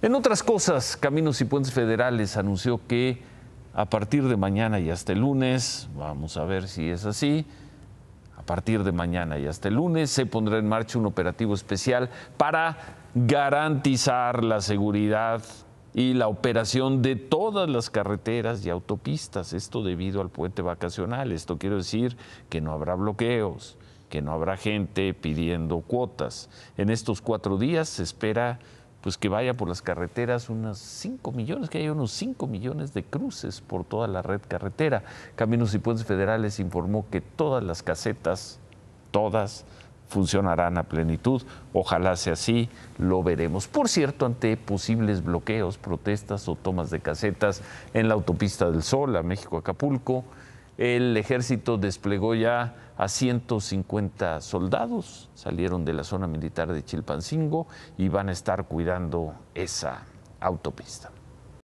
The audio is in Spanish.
En otras cosas, Caminos y Puentes Federales anunció que a partir de mañana y hasta el lunes, vamos a ver si es así, a partir de mañana y hasta el lunes se pondrá en marcha un operativo especial para garantizar la seguridad y la operación de todas las carreteras y autopistas, esto debido al puente vacacional. Esto quiere decir que no habrá bloqueos, que no habrá gente pidiendo cuotas. En estos cuatro días se espera pues que vaya por las carreteras unas 5 millones, que haya unos 5 millones de cruces por toda la red carretera. Caminos y Puentes Federales informó que todas las casetas, todas, funcionarán a plenitud. Ojalá sea así, lo veremos. Por cierto, ante posibles bloqueos, protestas o tomas de casetas en la autopista del Sol a México-Acapulco, el ejército desplegó ya a 150 soldados, salieron de la zona militar de Chilpancingo y van a estar cuidando esa autopista.